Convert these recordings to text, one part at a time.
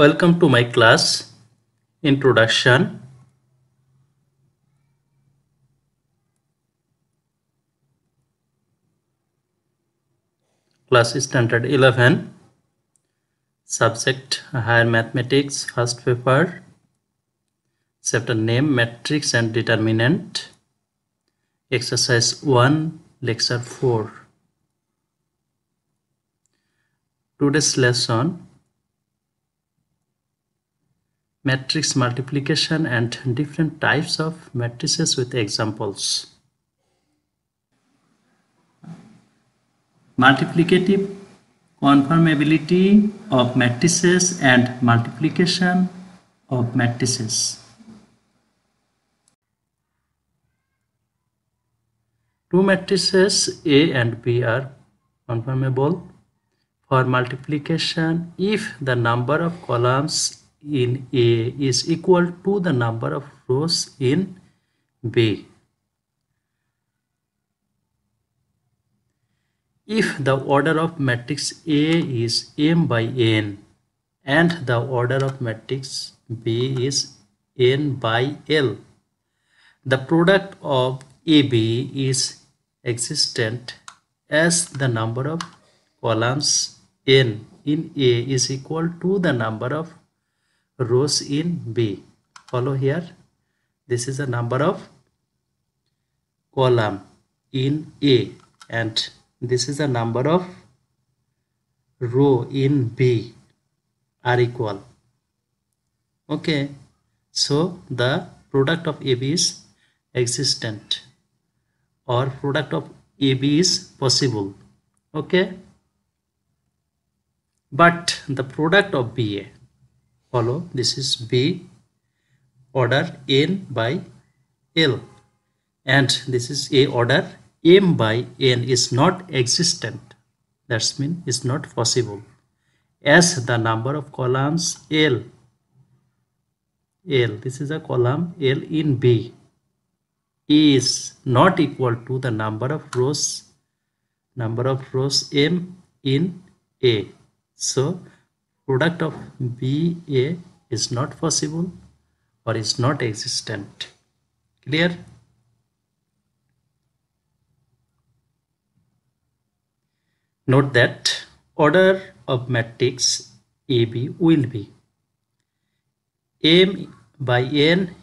Welcome to my class introduction. Class standard 11 subject higher mathematics first paper chapter name matrix and determinant exercise 1 lecture 4 today's lesson matrix multiplication and different types of matrices with examples. Multiplicative conformability of matrices and multiplication of matrices. Two matrices A and B are conformable for multiplication if the number of columns in A is equal to the number of rows in B. If the order of matrix A is m by n and the order of matrix B is n by l, the product of AB is existent as the number of columns n in A is equal to the number of rows in B. Follow here. This is the number of column in A and this is the number of row in B are equal. Okay. So the product of AB is existent or product of AB is possible. Okay. But the product of BA follow this is b order n by l and this is a order m by n is not existent that's mean is not possible as the number of columns l l this is a column l in b is not equal to the number of rows number of rows m in a so product of BA is not possible or is not existent. Clear? Note that order of matrix AB will be M by N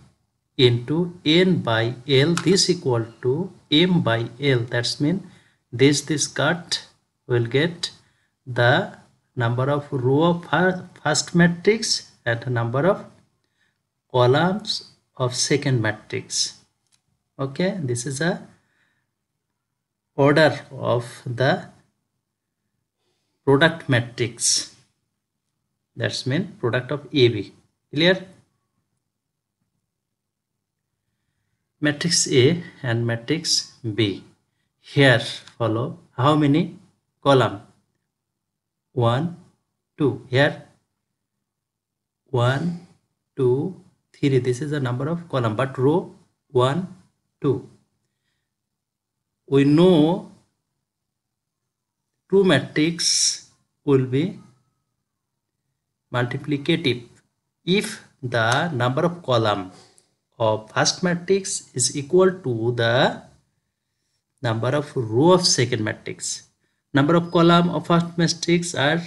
into N by L this equal to M by L that's mean this this cut will get the number of row of first matrix and number of columns of second matrix okay this is a order of the product matrix that's mean product of AB clear matrix A and matrix B here follow how many column 1 2 here 1 2 3 this is the number of column but row 1 2 we know two matrix will be multiplicative if the number of column of first matrix is equal to the number of row of second matrix number of column of first matrix are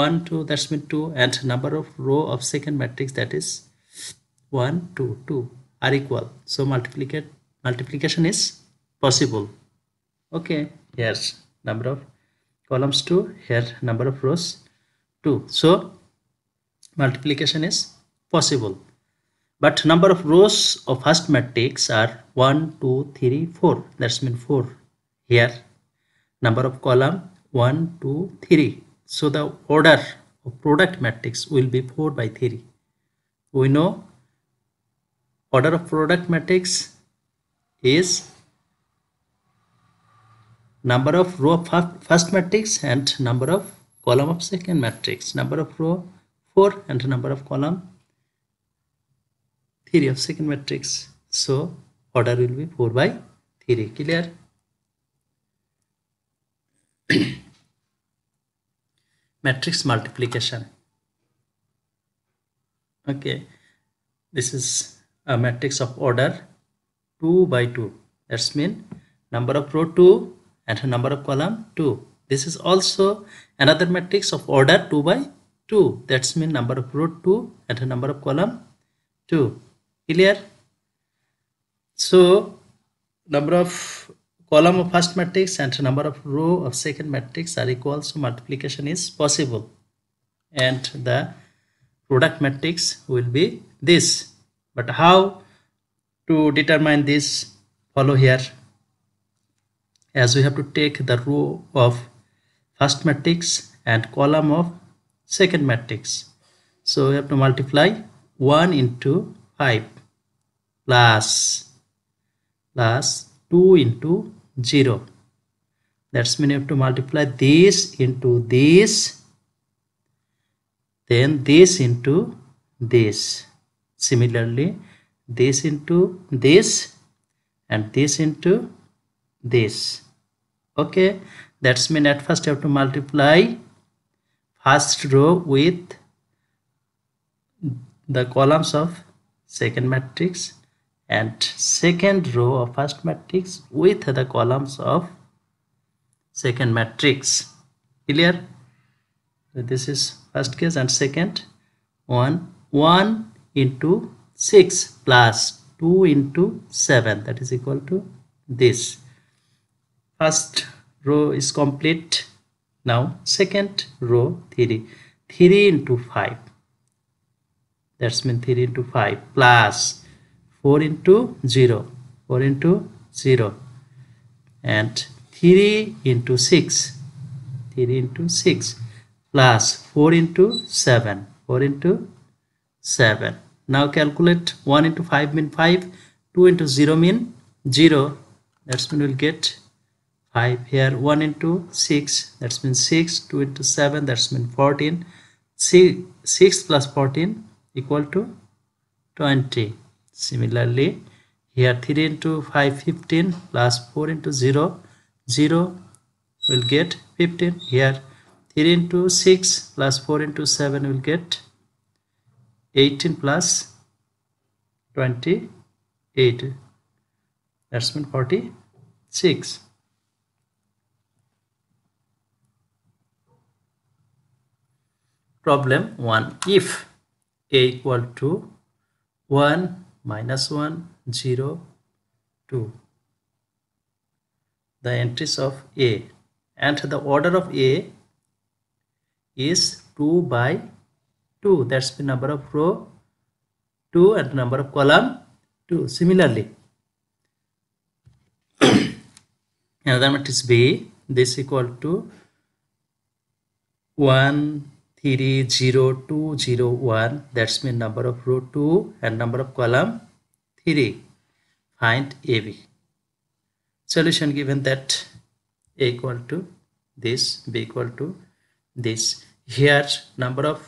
1 2 that's mean 2 and number of row of second matrix that is 1 2 2 are equal so multiplicate multiplication is possible okay here's number of columns 2 here number of rows 2 so multiplication is possible but number of rows of first matrix are 1 2 3 4 that's mean 4 here number of column 1 2 3 so the order of product matrix will be 4 by 3 we know order of product matrix is number of row of first matrix and number of column of second matrix number of row 4 and number of column 3 of second matrix so order will be 4 by 3 clear matrix multiplication okay this is a matrix of order 2 by 2 that's mean number of row 2 and number of column 2 this is also another matrix of order 2 by 2 that's mean number of row 2 and number of column 2 clear so number of column of first matrix and number of row of second matrix are equal so multiplication is possible and the product matrix will be this but how to determine this follow here as we have to take the row of first matrix and column of second matrix so we have to multiply 1 into 5 plus plus 2 into 0 that's mean you have to multiply this into this then this into this similarly this into this and this into this okay that's mean at first you have to multiply first row with the columns of second matrix and second row of first matrix with the columns of second matrix clear so this is first case and second one 1 into 6 plus 2 into 7 that is equal to this first row is complete now second row 3 3 into 5 that's mean 3 into 5 plus 4 into 0 4 into 0 and 3 into 6 3 into 6 plus 4 into 7 4 into 7 now calculate 1 into 5 mean 5 2 into 0 mean 0 that's mean we'll get 5 here 1 into 6 that's mean 6 2 into 7 that's mean 14 6, 6 plus 14 equal to 20 Similarly, here 3 into 5 15 plus 4 into 0 0 will get 15 here 3 into 6 plus 4 into 7 will get 18 plus 28 that's mean 46 problem 1 if a equal to 1 minus 1 0 2 the entries of a and the order of a is 2 by 2 that's the number of row 2 and number of column 2 similarly another matrix b this equal to 1 30201 that's mean number of row 2 and number of column 3 find AB solution given that A equal to this B equal to this here number of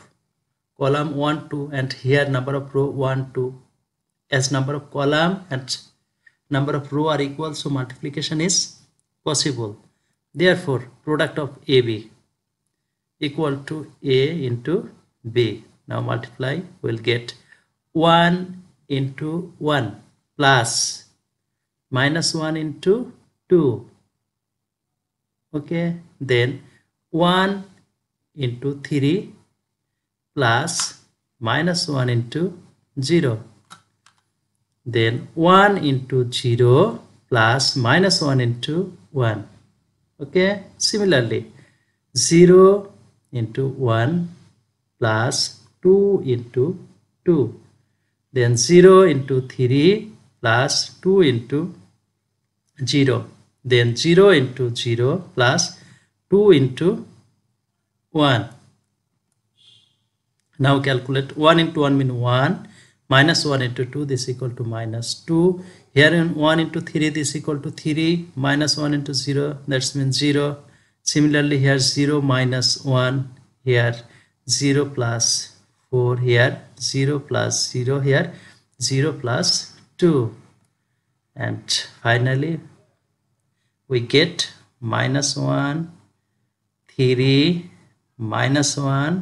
column 1 2 and here number of row 1 2 as number of column and number of row are equal so multiplication is possible therefore product of AB equal to A into B. Now multiply, we'll get 1 into 1 plus minus 1 into 2. Okay, then 1 into 3 plus minus 1 into 0. Then 1 into 0 plus minus 1 into 1. Okay, similarly 0 into 1 plus 2 into 2 then 0 into 3 plus 2 into 0 then 0 into 0 plus 2 into 1 now calculate 1 into 1 mean 1 minus 1 into 2 this equal to minus 2 here in 1 into 3 this equal to 3 minus 1 into 0 that's mean 0 similarly here 0 minus 1 here 0 plus 4 here 0 plus 0 here 0 plus 2 and finally we get minus 1 3 minus 1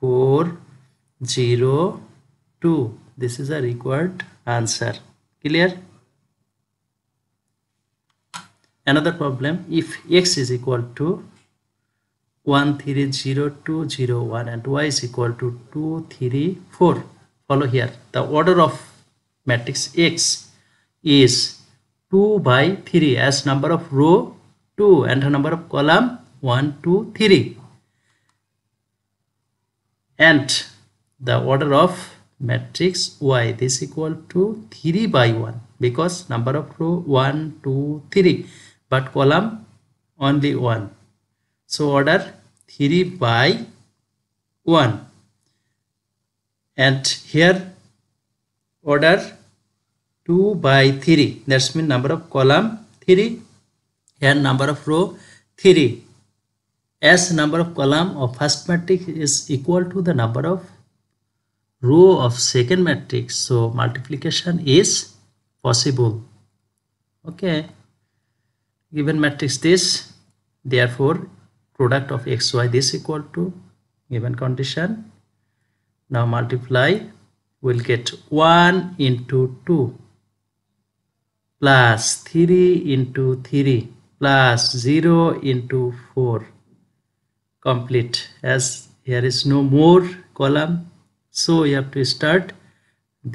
4 0 2 this is a required answer clear another problem if x is equal to 130201 and y is equal to 234 follow here the order of matrix x is 2 by 3 as number of row 2 and the number of column 1 2 3 and the order of matrix y this equal to 3 by 1 because number of row 1 2 3 but column only 1. So order 3 by 1 and here order 2 by 3 that's mean number of column 3 and number of row 3 as number of column of first matrix is equal to the number of row of second matrix so multiplication is possible okay given matrix this therefore product of xy this equal to given condition now multiply we'll get 1 into 2 plus 3 into 3 plus 0 into 4 complete as here is no more column so you have to start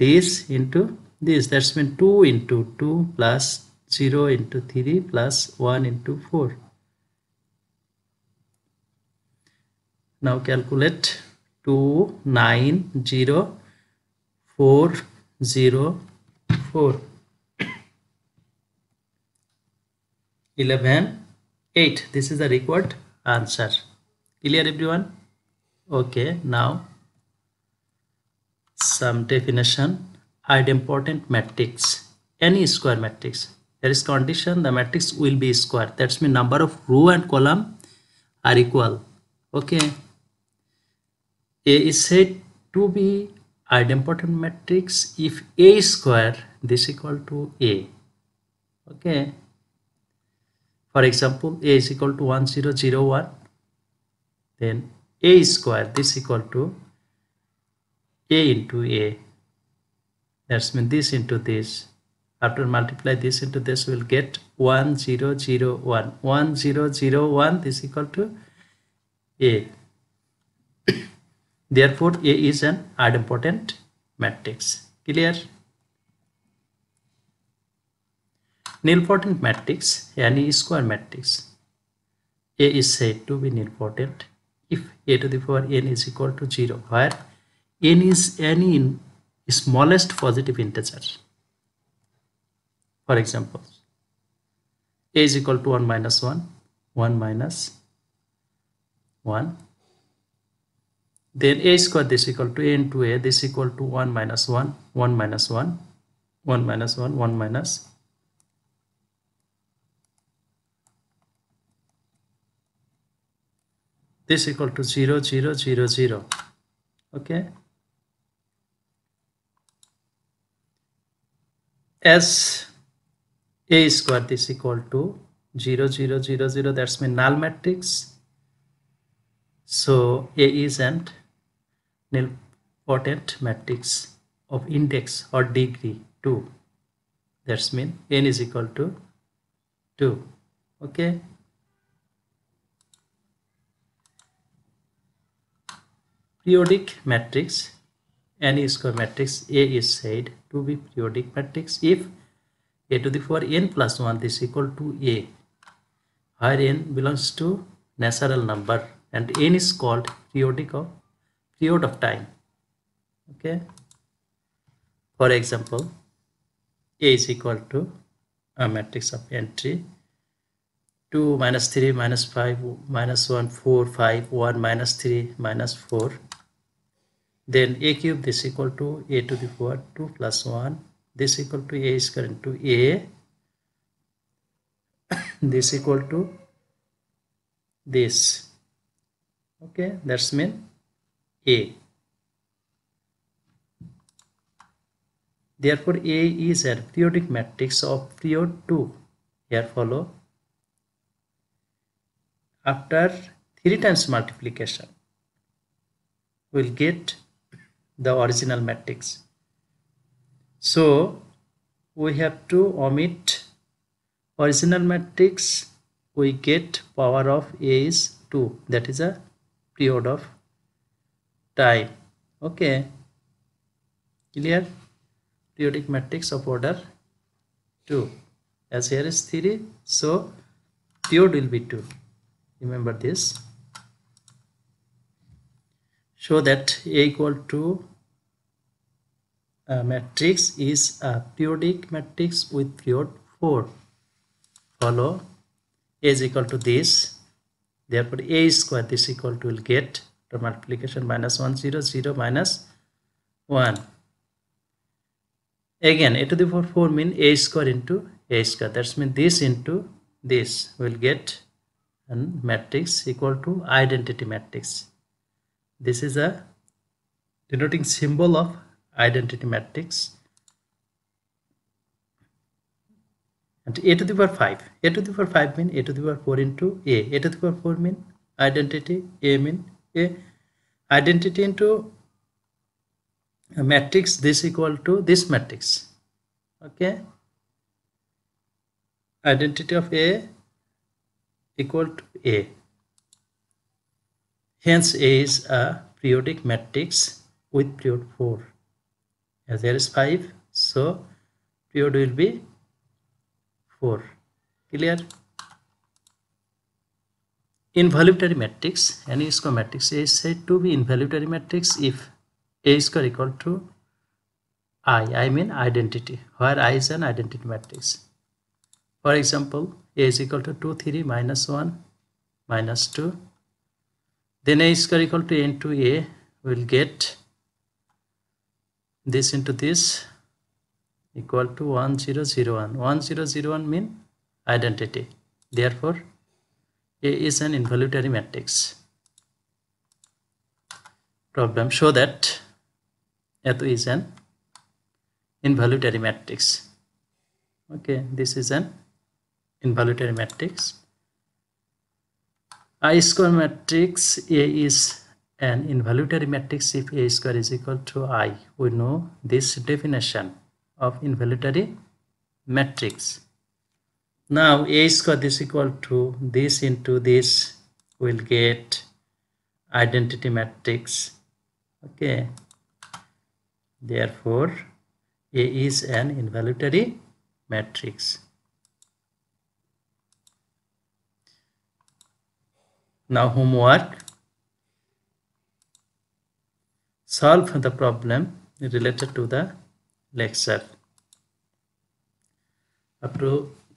this into this that's mean 2 into 2 plus 0 into 3 plus 1 into 4. Now calculate 2, 9, 0, 4, 0, 4. 11, 8. This is the required answer. Clear everyone? Okay, now some definition. Add important matrix, any square matrix there is condition the matrix will be square that's mean number of row and column are equal okay a is said to be idempotent matrix if a square this equal to a okay for example a is equal to 1001 then a square this equal to a into a that's mean this into this after multiply this into this we'll get 1001 1001 is equal to a therefore a is an idempotent matrix clear nilpotent matrix any square matrix a is said to be nilpotent if a to the power n is equal to 0 where n is any smallest positive integer for example a is equal to 1 minus 1 1 minus 1 then a square this equal to a into a this equal to 1 minus 1 1 minus 1 1 minus 1 1 minus this equal to 0 0 0 0 okay as a square is equal to 0 0 0 0 that's mean null matrix so a is an nilpotent matrix of index or degree 2 that's mean n is equal to 2 okay periodic matrix n is square matrix a is said to be periodic matrix if a to the power n plus 1 this is equal to a where n belongs to natural number and n is called periodic of period of time okay for example a is equal to a uh, matrix of entry 2 minus 3 minus 5 minus 1 4 5 1 minus 3 minus 4 then a cube is equal to a to the power 2 plus 1 this equal to a is current to a this equal to this okay that's mean a therefore a is a periodic matrix of period 2 here follow after 3 times multiplication we'll get the original matrix so we have to omit original matrix we get power of a is 2 that is a period of time okay clear periodic matrix of order 2 as here is 3 so period will be 2 remember this Show that a equal to uh, matrix is a periodic matrix with period 4 follow a is equal to this therefore a square this equal to will get the multiplication minus 1 0 0 minus 1 again a to the power 4 mean a square into a square that's mean this into this will get a matrix equal to identity matrix this is a denoting symbol of identity matrix and a to the power 5 a to the power 5 mean a to the power 4 into a a to the power 4 mean identity a mean a identity into a matrix this equal to this matrix okay identity of a equal to a hence a is a periodic matrix with period 4 as there 5 so period will be 4 clear involuntary matrix any square matrix is said to be involuntary matrix if a square equal to i i mean identity where i is an identity matrix for example a is equal to 2 3 minus 1 minus 2 then a square equal to n to a will get this into this equal to 1001 1001 mean identity therefore a is an involuntary matrix problem show that a is an involuntary matrix okay this is an involuntary matrix i square matrix a is an involutory matrix if A square is equal to I. We know this definition of involutory matrix. Now A square is equal to this into this will get identity matrix. Okay. Therefore, A is an involutory matrix. Now homework solve the problem related to the lecture. Up to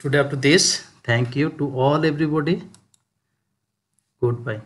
today, up to this, thank you to all everybody. Goodbye.